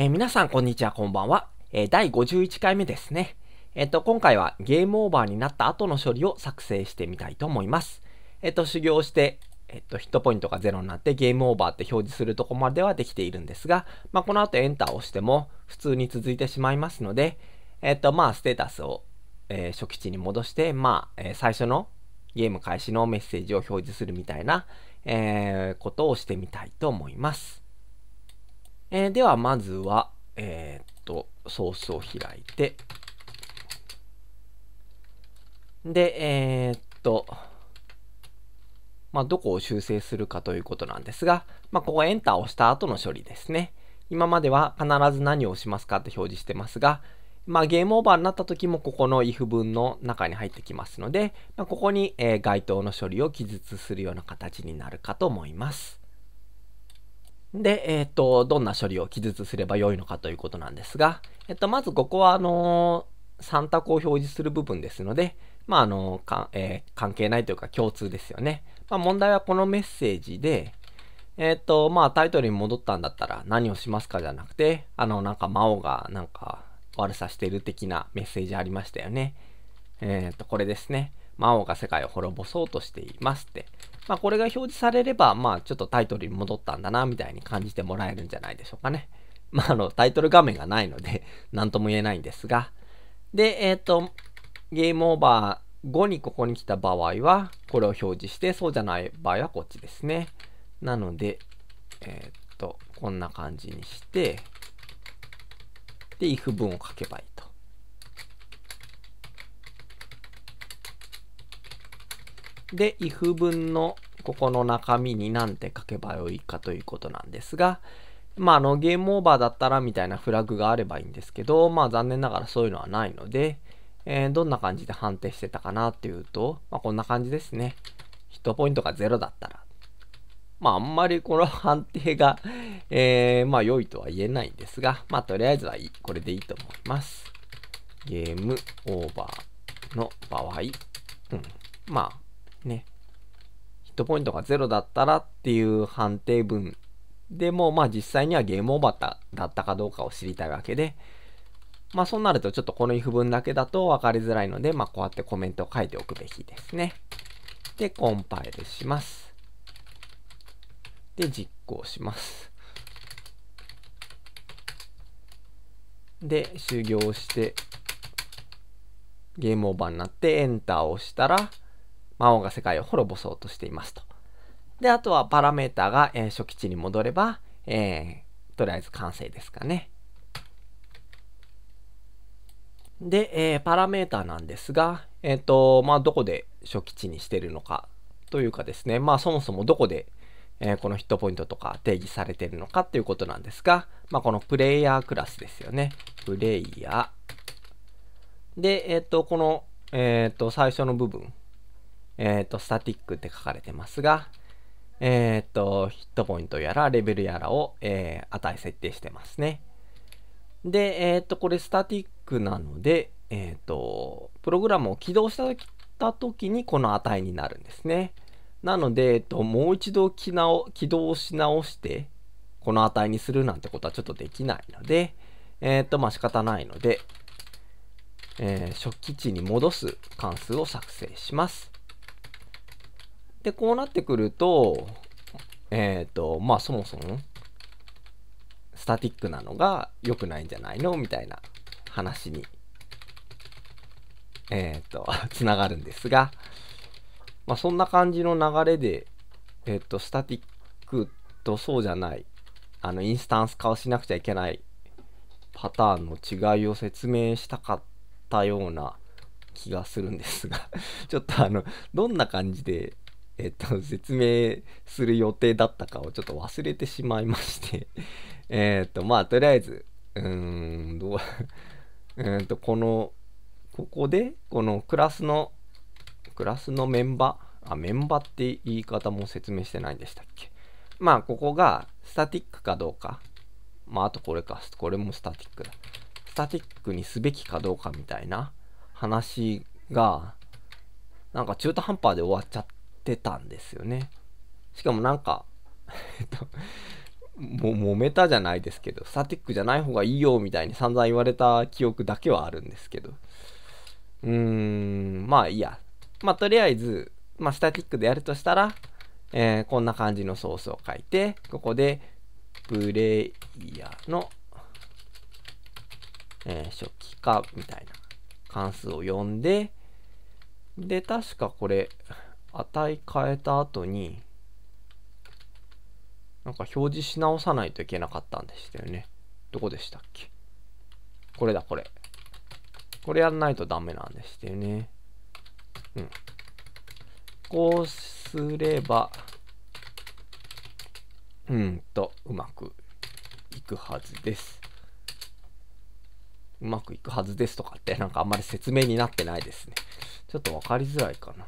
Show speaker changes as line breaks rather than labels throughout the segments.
えー、皆さん、こんにちは、こんばんは。えー、第51回目ですね。えっ、と、今回はゲームオーバーになった後の処理を作成してみたいと思います。えっ、と、修行して、えっ、と、ヒットポイントが0になってゲームオーバーって表示するとこまではできているんですが、まあ、この後エンターを押しても普通に続いてしまいますので、えっ、と、まあ、ステータスを、え初期値に戻して、まあ、え最初のゲーム開始のメッセージを表示するみたいな、えー、ことをしてみたいと思います。えー、では、まずは、えー、っと、ソースを開いて、で、えー、っと、まあ、どこを修正するかということなんですが、まあ、ここエンターを押した後の処理ですね。今までは必ず何をしますかって表示してますが、まあ、ゲームオーバーになった時もここの if 文の中に入ってきますので、まあ、ここに、え該当の処理を記述するような形になるかと思います。で、えっ、と、どんな処理を記述すればよいのかということなんですが、えっ、と、まずここは、あの3択を表示する部分ですので、まあ、あのか、えー、関係ないというか共通ですよね。まあ、問題はこのメッセージで、えっ、と、まあ、タイトルに戻ったんだったら何をしますかじゃなくて、あの、なんか魔王がなんか悪さしている的なメッセージありましたよね。えっ、と、これですね。魔王が世界を滅ぼそうとしていますって。まあ、これが表示されれば、まあ、ちょっとタイトルに戻ったんだな、みたいに感じてもらえるんじゃないでしょうかね。まあ、あの、タイトル画面がないので 何とも言えないんですが。で、えっ、ー、と、ゲームオーバー後にここに来た場合は、これを表示して、そうじゃない場合はこっちですね。なので、えっ、ー、と、こんな感じにして、で、if 文を書けばいいで、if 文のここの中身に何て書けばよいかということなんですが、まあ、あの、ゲームオーバーだったらみたいなフラグがあればいいんですけど、まあ、残念ながらそういうのはないので、えー、どんな感じで判定してたかなっていうと、まあ、こんな感じですね。ヒットポイントが0だったら。まあ、あんまりこの判定が、えー、まあ、良いとは言えないんですが、まあ、とりあえずはいい。これでいいと思います。ゲームオーバーの場合、うん。まあ、ね、ヒットポイントが0だったらっていう判定文でも、まあ実際にはゲームオーバーだったかどうかを知りたいわけで、まあそうなるとちょっとこの if 文だけだと分かりづらいので、まあこうやってコメントを書いておくべきですね。で、コンパイルします。で、実行します。で、終業して、ゲームオーバーになってエンターを押したら、魔王が世界を滅ぼそうとしていますと。で、あとはパラメータが、えー、初期値に戻れば、えー、とりあえず完成ですかね。で、えー、パラメータなんですが、えっ、ー、と、まあ、どこで初期値にしてるのかというかですね、まあ、そもそもどこで、えー、このヒットポイントとか定義されてるのかっていうことなんですが、まあ、このプレイヤークラスですよね。プレイヤー。で、えっ、ー、と、この、えっ、と、最初の部分えっ、ー、と、スタティックって書かれてますが、えっ、ー、と、ヒットポイントやら、レベルやらを、えー、値設定してますね。で、えっ、と、これスタティックなので、えっ、と、プログラムを起動した時た時にこの値になるんですね。なので、えっと、もう一度起動し直して、この値にするなんてことはちょっとできないので、えー、っと、まあ、仕方ないので、えー、初期値に戻す関数を作成します。で、こうなってくると、えっ、ー、と、まあそもそも、スタティックなのが良くないんじゃないのみたいな話に、えっ、ー、と、つながるんですが、まあそんな感じの流れで、えっ、ー、と、スタティックとそうじゃない、あの、インスタンス化をしなくちゃいけないパターンの違いを説明したかったような気がするんですが ちょっとあの、どんな感じでえっと、説明する予定だったかをちょっと忘れてしまいまして えっと、まあ、とりあえず、うーん、どう、うんと、この、ここで、このクラスの、クラスのメンバー、あ、メンバーって言い方も説明してないんでしたっけ。まあ、ここが、スタティックかどうか。まあ、あとこれか。これもスタティックだ。スタティックにすべきかどうかみたいな話が、なんか中途半端で終わっちゃって、ったんですよね。しかもなんか、えっと、も揉めたじゃないですけど、スタティックじゃない方がいいよみたいに散々言われた記憶だけはあるんですけど。うーん、まあいいや。まあとりあえず、まあスタティックでやるとしたら、えー、こんな感じのソースを書いて、ここで、プレイヤーの、えー、初期化みたいな関数を読んで、で、確かこれ、値変えた後に、なんか表示し直さないといけなかったんでしたよね。どこでしたっけこれだ、これ。これやんないとダメなんでしたよね。うん。こうすれば、うんと、うまくいくはずです。うまくいくはずですとかって、なんかあんまり説明になってないですね。ちょっとわかりづらいかな。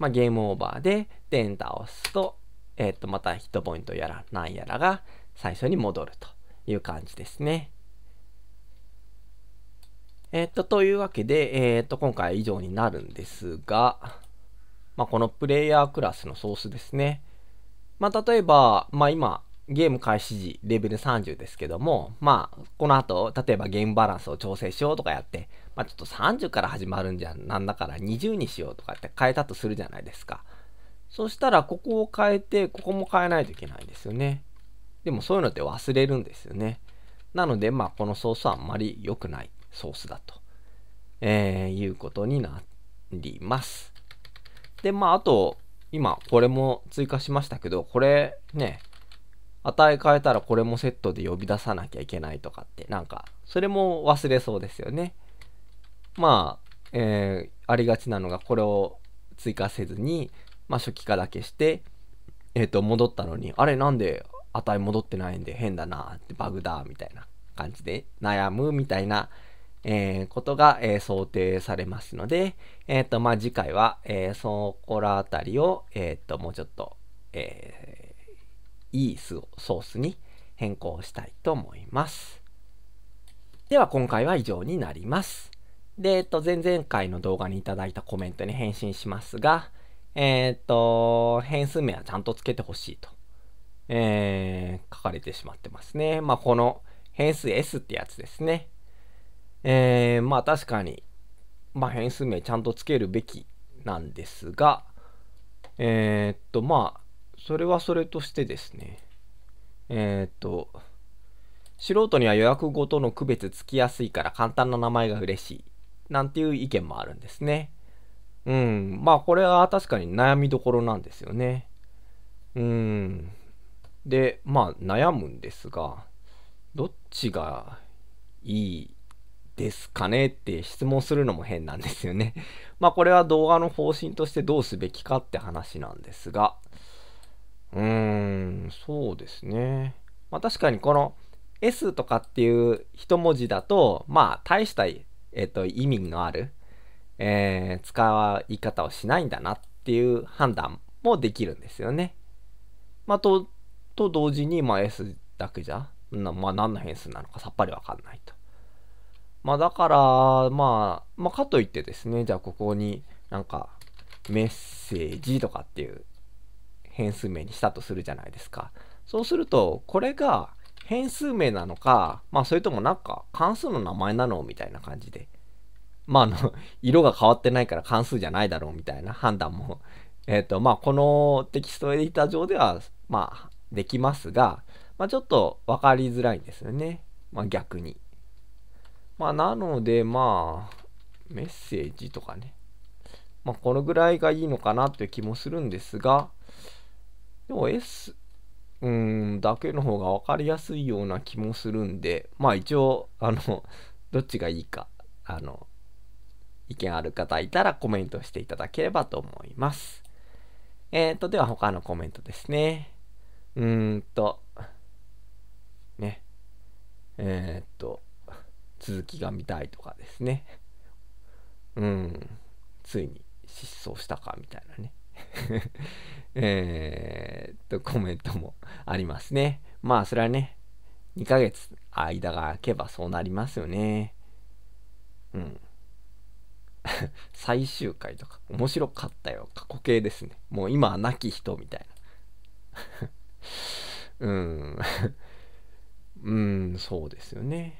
まあ、ゲームオーバーで点倒を押すと、えっ、ー、と、またヒットポイントやらなんやらが最初に戻るという感じですね。えっ、ー、と、というわけで、えっ、ー、と、今回は以上になるんですが、まあ、このプレイヤークラスのソースですね。まあ、例えば、まあ、今、ゲーム開始時、レベル30ですけども、まあ、この後、例えばゲームバランスを調整しようとかやって、まあ、ちょっと30から始まるんじゃなんだから20にしようとかって変えたとするじゃないですか。そしたら、ここを変えて、ここも変えないといけないんですよね。でもそういうのって忘れるんですよね。なので、まあ、このソースはあんまり良くないソースだと、えー、いうことになります。で、まあ、あと、今、これも追加しましたけど、これね、与え変えたらこれもセットで呼び出さなきゃいけないとかって、なんか、それも忘れそうですよね。まあ、えー、ありがちなのが、これを追加せずに、まあ、初期化だけして、えっ、ー、と、戻ったのに、あれなんで値戻ってないんで変だなってバグだみたいな感じで悩むみたいな、えー、ことが、えー、想定されますので、えっ、ー、と、まあ、次回は、えー、そこらあたりを、えっ、と、もうちょっと、えー、いいをソースに変更したいと思います。では今回は以上になります。で、えっと、前々回の動画にいただいたコメントに返信しますが、えー、っと、変数名はちゃんとつけてほしいと、えー、書かれてしまってますね。まあ、この変数 S ってやつですね。えー、まあ確かに、まあ変数名ちゃんとつけるべきなんですが、えー、っと、まあ、それはそれとしてですね、えー、っと、素人には予約ごとの区別つきやすいから簡単な名前が嬉しい。なんていう意見もあるんですね。うん。まあこれは確かに悩みどころなんですよね。うん。で、まあ悩むんですが、どっちがいいですかねって質問するのも変なんですよね。まあこれは動画の方針としてどうすべきかって話なんですが、うーん、そうですね。まあ、確かにこの S とかっていう一文字だと、まあ、大した、えっと、意味のある、えー、使い方をしないんだなっていう判断もできるんですよね。まあ、と、と同時に、まあ、S だけじゃ、なまあ、何の変数なのかさっぱりわかんないと。まあ、だから、まあ、まあ、かといってですね、じゃあここになんか、メッセージとかっていう変数名にしたとするじゃないですか。そうすると、これが変数名なのか、まあそれともなんか関数の名前なのみたいな感じで。まああの、色が変わってないから関数じゃないだろうみたいな 判断も、えっ、ー、とまあこのテキストエディター上では、まあできますが、まあちょっと分かりづらいんですよね。まあ逆に。まあなのでまあ、メッセージとかね。まあこのぐらいがいいのかなという気もするんですが、でも S うんだけの方が分かりやすいような気もするんで、まあ一応、あの、どっちがいいか、あの、意見ある方いたらコメントしていただければと思います。えっ、ー、と、では他のコメントですね。うーんと、ね。えっ、ー、と、続きが見たいとかですね。うん、ついに失踪したかみたいなね。えっと、コメントもありますね。まあ、それはね、2ヶ月間が空けばそうなりますよね。うん。最終回とか、面白かったよ。過去形ですね。もう今は亡き人みたいな。うん。うん、そうですよね。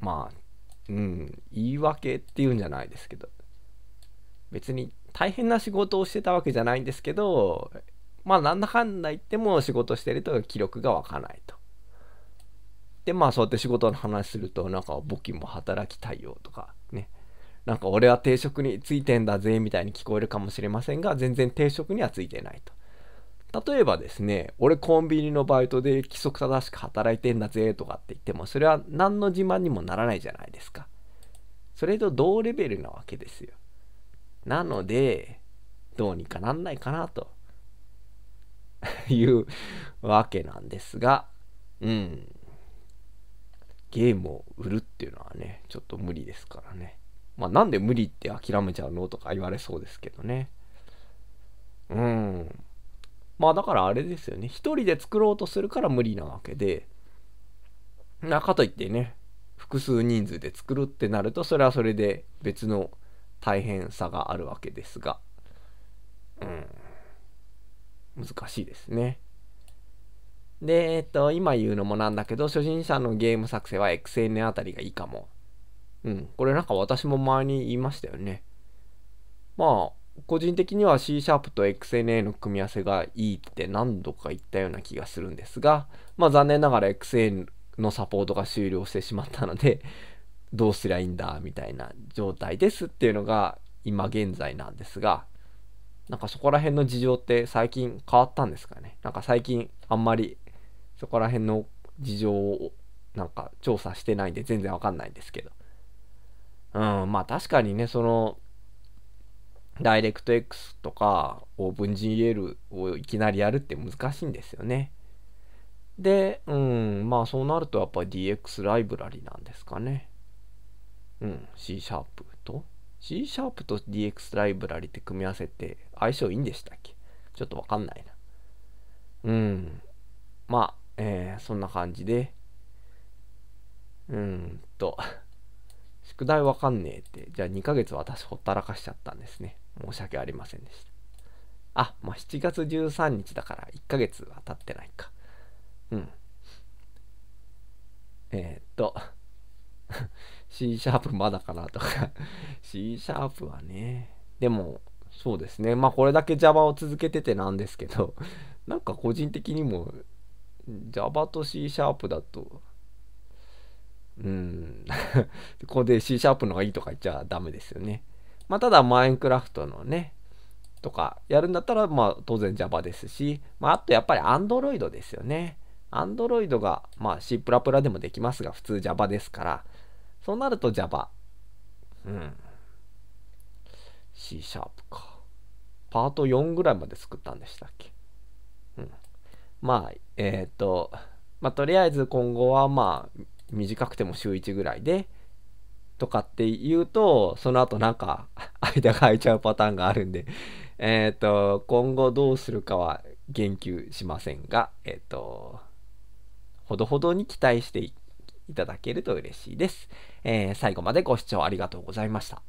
まあ、うん、言い訳っていうんじゃないですけど、別に大変な仕事をしてたわけじゃないんですけど、まあなんだかんだ言っても仕事してると気力が湧かないと。で、まあそうやって仕事の話すると、なんか簿記も働きたいよとかね。なんか俺は定職についてんだぜみたいに聞こえるかもしれませんが、全然定職にはついてないと。例えばですね、俺コンビニのバイトで規則正しく働いてんだぜとかって言っても、それは何の自慢にもならないじゃないですか。それと同レベルなわけですよ。なので、どうにかなんないかなと いうわけなんですが、うん。ゲームを売るっていうのはね、ちょっと無理ですからね。まあなんで無理って諦めちゃうのとか言われそうですけどね。うん。まあだからあれですよね。一人で作ろうとするから無理なわけで、なかといってね、複数人数で作るってなると、それはそれで別の大変さがあるわけですが、うん、難しいですね。で、えっと、今言うのもなんだけど、初心者のゲーム作成は XN あたりがいいかも。うん、これなんか私も前に言いましたよね。まあ、個人的には C シャープと XNA の組み合わせがいいって何度か言ったような気がするんですが、まあ残念ながら XN のサポートが終了してしまったのでどうすりゃいいんだみたいな状態ですっていうのが今現在なんですがなんかそこら辺の事情って最近変わったんですかねなんか最近あんまりそこら辺の事情をなんか調査してないんで全然わかんないんですけどうんまあ確かにねそのダイレクト X とかオープン GL をいきなりやるって難しいんですよねでうんまあそうなるとやっぱ DX ライブラリなんですかねうん、C シャープと C シャープと DX ライブラリって組み合わせて相性いいんでしたっけちょっとわかんないな。うん。まあ、えー、そんな感じで。うんと、宿題わかんねえって。じゃあ2ヶ月私ほったらかしちゃったんですね。申し訳ありませんでした。あ、まあ、7月13日だから1ヶ月は経ってないか。うん。えー、っと C シャープまだかなとか C シャープはねでもそうですねまあこれだけ Java を続けててなんですけど なんか個人的にも Java と C シャープだとうん ここで C シャープの方がいいとか言っちゃダメですよねまあただマインクラフトのねとかやるんだったらまあ当然 Java ですしまああとやっぱり Android ですよね Android がまあ C++ でもできますが普通 Java ですからそうなると Java。うん。C シャープか。パート4ぐらいまで作ったんでしたっけ。うん。まあ、えっ、ー、と、まあ、とりあえず今後はまあ、短くても週1ぐらいで、とかって言うと、その後なんか、間が空いちゃうパターンがあるんで、えっ、ー、と、今後どうするかは言及しませんが、えっ、ー、と、ほどほどに期待していいただけると嬉しいです。えー、最後までご視聴ありがとうございました。